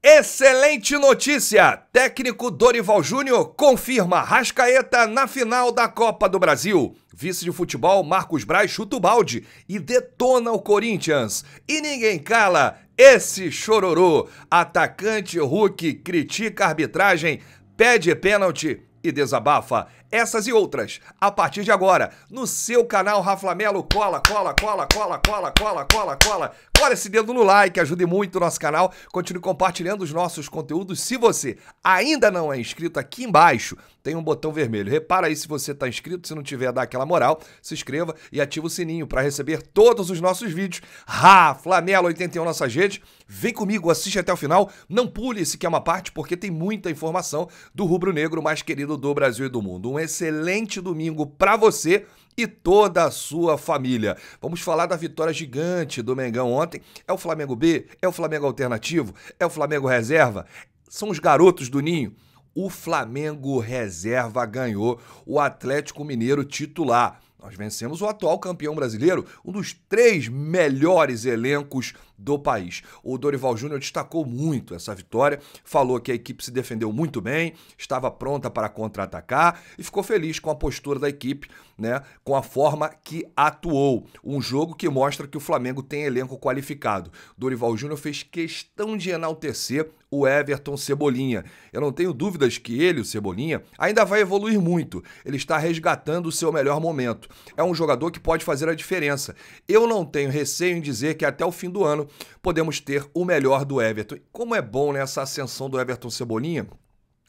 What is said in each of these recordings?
Excelente notícia! Técnico Dorival Júnior confirma Rascaeta na final da Copa do Brasil. Vice de futebol Marcos Braz chuta o balde e detona o Corinthians. E ninguém cala esse chororô. Atacante Hulk critica a arbitragem, pede pênalti e desabafa. Essas e outras, a partir de agora, no seu canal Raflamelo. Cola, cola, cola, cola, cola, cola, cola, cola. Bora esse dedo no like, ajude muito o nosso canal. Continue compartilhando os nossos conteúdos. Se você ainda não é inscrito, aqui embaixo tem um botão vermelho. Repara aí se você está inscrito. Se não tiver, dá aquela moral. Se inscreva e ativa o sininho para receber todos os nossos vídeos. Ah, Flanela 81 nossa gente. Vem comigo, assiste até o final. Não pule esse que é uma parte, porque tem muita informação do rubro-negro mais querido do Brasil e do mundo. Um excelente domingo para você e toda a sua família. Vamos falar da vitória gigante do Mengão ontem. É o Flamengo B? É o Flamengo alternativo? É o Flamengo reserva? São os garotos do ninho? O Flamengo reserva ganhou o Atlético Mineiro titular. Nós vencemos o atual campeão brasileiro, um dos três melhores elencos do país. O Dorival Júnior destacou muito essa vitória, falou que a equipe se defendeu muito bem, estava pronta para contra-atacar e ficou feliz com a postura da equipe, né, com a forma que atuou. Um jogo que mostra que o Flamengo tem elenco qualificado. Dorival Júnior fez questão de enaltecer o Everton Cebolinha. Eu não tenho dúvidas que ele, o Cebolinha, ainda vai evoluir muito. Ele está resgatando o seu melhor momento. É um jogador que pode fazer a diferença. Eu não tenho receio em dizer que até o fim do ano podemos ter o melhor do Everton. Como é bom né, essa ascensão do Everton Cebolinha,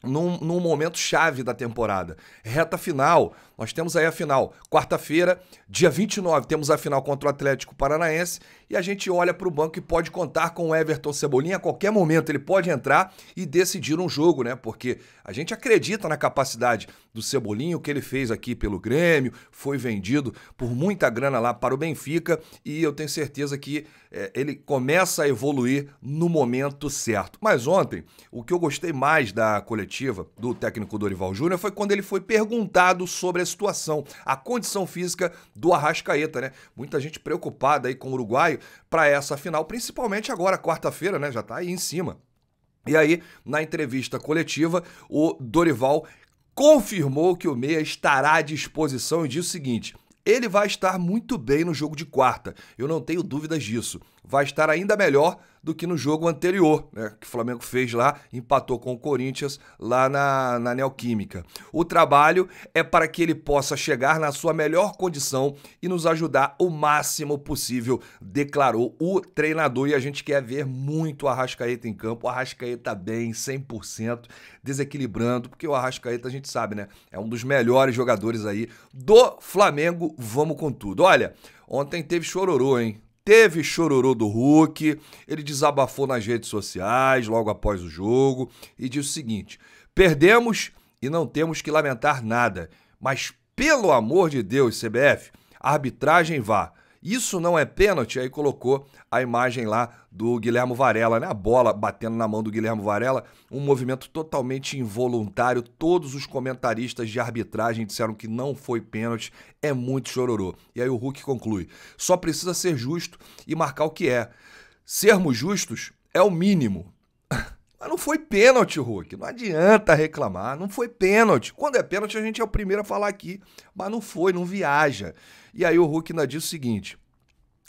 num, num, momento chave da temporada. Reta final, nós temos aí a final. Quarta-feira, dia 29, temos a final contra o Atlético Paranaense e a gente olha para o banco e pode contar com o Everton Cebolinha. A qualquer momento ele pode entrar e decidir um jogo, né? Porque a gente acredita na capacidade do Cebolinha, o que ele fez aqui pelo Grêmio, foi vendido por muita grana lá para o Benfica e eu tenho certeza que é, ele começa a evoluir no momento certo. Mas ontem, o que eu gostei mais da coletiva coletiva do técnico Dorival Júnior foi quando ele foi perguntado sobre a situação, a condição física do Arrascaeta, né? Muita gente preocupada aí com o uruguaio para essa final, principalmente agora, quarta-feira, né? Já tá aí em cima. E aí, na entrevista coletiva, o Dorival confirmou que o Meia estará à disposição e disse o seguinte: ele vai estar muito bem no jogo de quarta, eu não tenho dúvidas disso. Vai estar ainda melhor do que no jogo anterior, né, que o Flamengo fez lá, empatou com o Corinthians lá na, na Neoquímica. O trabalho é para que ele possa chegar na sua melhor condição e nos ajudar o máximo possível, declarou o treinador. E a gente quer ver muito o Arrascaeta em campo. O Arrascaeta bem, 100%, desequilibrando, porque o Arrascaeta a gente sabe, né? É um dos melhores jogadores aí do Flamengo. Vamos com tudo. Olha, ontem teve chororô, hein? Teve chororô do Hulk, ele desabafou nas redes sociais logo após o jogo e disse o seguinte: perdemos e não temos que lamentar nada, mas pelo amor de Deus, CBF, arbitragem vá. Isso não é pênalti? Aí colocou a imagem lá do Guilhermo Varela, né? A bola batendo na mão do Guilhermo Varela, um movimento totalmente involuntário. Todos os comentaristas de arbitragem disseram que não foi pênalti, é muito chororô. E aí o Hulk conclui: só precisa ser justo e marcar o que é. Sermos justos é o mínimo. Mas não foi pênalti, Hulk. Não adianta reclamar. Não foi pênalti. Quando é pênalti, a gente é o primeiro a falar aqui. Mas não foi, não viaja. E aí o Hulk ainda diz o seguinte: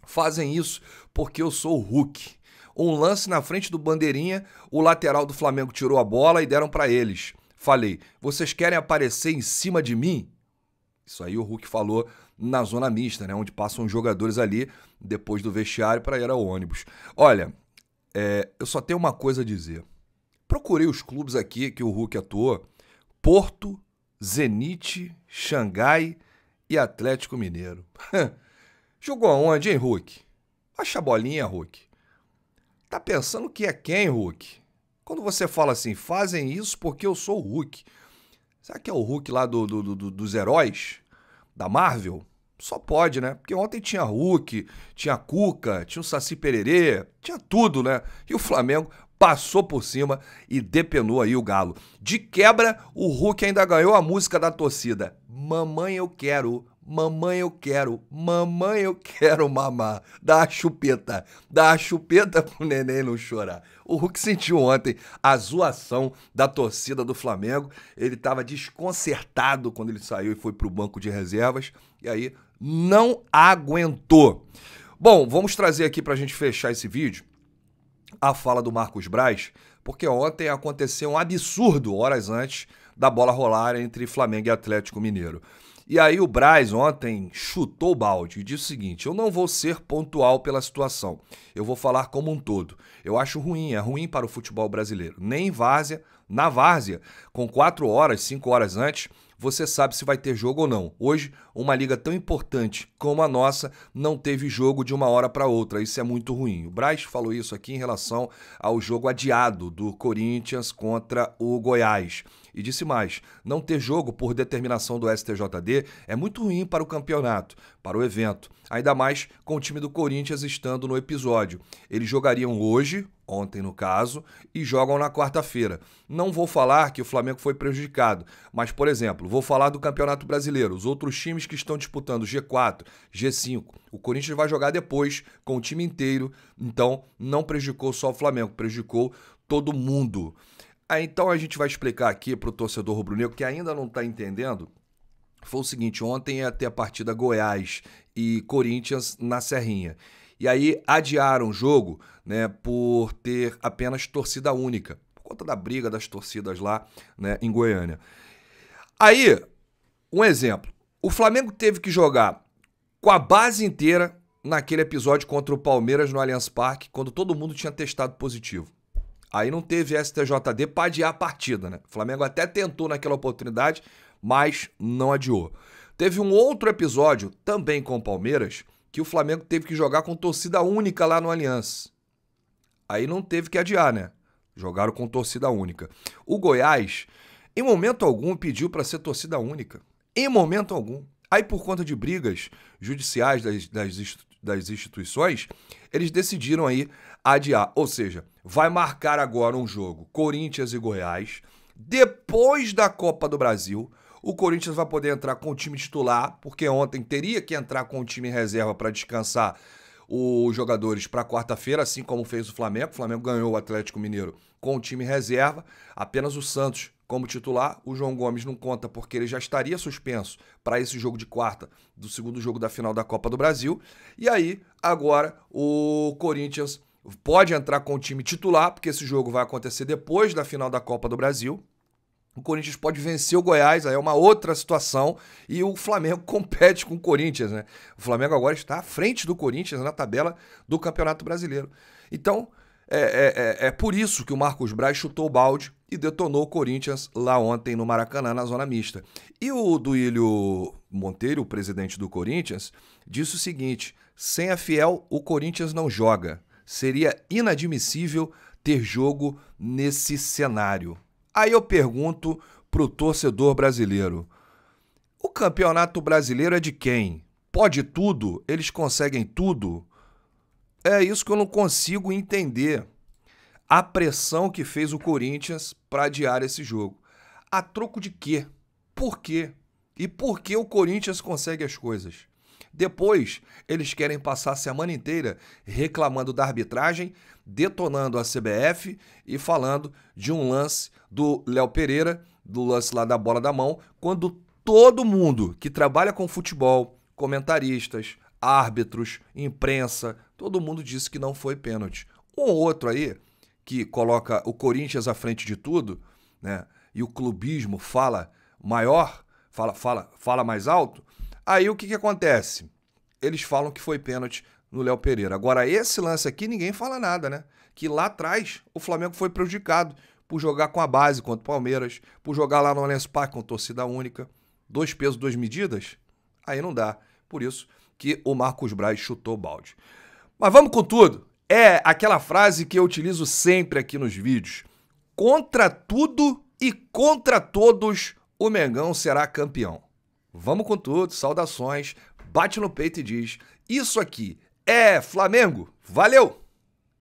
fazem isso porque eu sou o Hulk. Um lance na frente do bandeirinha, o lateral do Flamengo tirou a bola e deram para eles. Falei: vocês querem aparecer em cima de mim? Isso aí o Hulk falou na zona mista, né? Onde passam os jogadores ali depois do vestiário para ir ao ônibus. Olha, é, eu só tenho uma coisa a dizer. Procurei os clubes aqui que o Hulk atuou: Porto, Zenit, Xangai e Atlético Mineiro. Jogou aonde, hein, Hulk? Baixa a bolinha, Hulk. Tá pensando que é quem, Hulk? Quando você fala assim, fazem isso porque eu sou o Hulk. Será que é o Hulk lá do, do, do, dos heróis? Da Marvel? Só pode, né? Porque ontem tinha Hulk, tinha Cuca, tinha o Saci Pererê, tinha tudo, né? E o Flamengo passou por cima e depenou aí o Galo. De quebra, o Hulk ainda ganhou a música da torcida. Mamãe eu quero, mamãe eu quero, mamãe eu quero mamar. Dá a chupeta, dá a chupeta pro neném não chorar. O Hulk sentiu ontem a zoação da torcida do Flamengo. Ele estava desconcertado quando ele saiu e foi pro banco de reservas. E aí não aguentou. Bom, vamos trazer aqui para a gente fechar esse vídeo a fala do Marcos Braz, porque ontem aconteceu um absurdo horas antes da bola rolar entre Flamengo e Atlético Mineiro. E aí o Braz ontem chutou o balde e disse o seguinte: eu não vou ser pontual pela situação. Eu vou falar como um todo. Eu acho ruim, é ruim para o futebol brasileiro. Nem várzea, na várzea, com quatro horas, cinco horas antes, você sabe se vai ter jogo ou não. Hoje, uma liga tão importante como a nossa não teve jogo de uma hora para outra. Isso é muito ruim. O Braz falou isso aqui em relação ao jogo adiado do Corinthians contra o Goiás. E disse mais: não ter jogo por determinação do STJD é muito ruim para o campeonato, para o evento. Ainda mais com o time do Corinthians estando no episódio. Eles jogariam hoje, ontem no caso, e jogam na quarta-feira. Não vou falar que o Flamengo foi prejudicado, mas, por exemplo, vou falar do Campeonato Brasileiro. Os outros times que estão disputando G4, G5, o Corinthians vai jogar depois com o time inteiro, então não prejudicou só o Flamengo, prejudicou todo mundo. então a gente vai explicar aqui para o torcedor rubro-negro que ainda não está entendendo foi o seguinte: ontem ia ter a partida Goiás e Corinthians na Serrinha. E aí adiaram o jogo né, por ter apenas torcida única, por conta da briga das torcidas lá né, em Goiânia. Aí, um exemplo. O Flamengo teve que jogar com a base inteira naquele episódio contra o Palmeiras no Allianz Parque, quando todo mundo tinha testado positivo. Aí não teve STJD para adiar a partida, né? O Flamengo até tentou naquela oportunidade, mas não adiou. Teve um outro episódio, também com o Palmeiras, que o Flamengo teve que jogar com torcida única lá no Allianz. Aí não teve que adiar, né? Jogaram com torcida única. O Goiás, em momento algum, pediu para ser torcida única. Em momento algum. Aí, por conta de brigas judiciais das, das, das instituições, eles decidiram aí adiar. Ou seja, vai marcar agora um jogo Corinthians e Goiás, depois da Copa do Brasil. O Corinthians vai poder entrar com o time titular, porque ontem teria que entrar com o time reserva para descansar os jogadores para quarta-feira, assim como fez o Flamengo. O Flamengo ganhou o Atlético Mineiro com o time reserva, apenas o Santos como titular. O João Gomes não conta porque ele já estaria suspenso para esse jogo de quarta, do segundo jogo da final da Copa do Brasil. E aí, agora o Corinthians pode entrar com o time titular, porque esse jogo vai acontecer depois da final da Copa do Brasil, o Corinthians pode vencer o Goiás, aí é uma outra situação, e o Flamengo compete com o Corinthians, né? O Flamengo agora está à frente do Corinthians na tabela do Campeonato Brasileiro. Então, é, é, é, é por isso que o Marcos Braz chutou o balde e detonou o Corinthians lá ontem no Maracanã, na zona mista. E o Duílio Monteiro, o presidente do Corinthians, disse o seguinte: sem a Fiel, o Corinthians não joga. Seria inadmissível ter jogo nesse cenário. Aí eu pergunto pro torcedor brasileiro: o campeonato brasileiro é de quem? Pode tudo? Eles conseguem tudo? É isso que eu não consigo entender. A pressão que fez o Corinthians para adiar esse jogo. A troco de quê? Por quê? E por que o Corinthians consegue as coisas? Depois, eles querem passar a semana inteira reclamando da arbitragem, detonando a CBF e falando de um lance do Léo Pereira, do lance lá da bola da mão, quando todo mundo que trabalha com futebol, comentaristas, árbitros, imprensa, todo mundo disse que não foi pênalti. Um outro aí que coloca o Corinthians à frente de tudo, né? E o clubismo fala maior, fala fala fala mais alto, Aí o que, que acontece? Eles falam que foi pênalti no Léo Pereira. Agora, esse lance aqui ninguém fala nada, né? Que lá atrás o Flamengo foi prejudicado por jogar com a base contra o Palmeiras, por jogar lá no Allianz Parque com torcida única. Dois pesos, duas medidas? Aí não dá. Por isso que o Marcos Braz chutou balde. Mas vamos com tudo. É aquela frase que eu utilizo sempre aqui nos vídeos. Contra tudo e contra todos, o Mengão será campeão. Vamos com tudo, saudações, bate no peito e diz: Isso aqui é Flamengo! Valeu!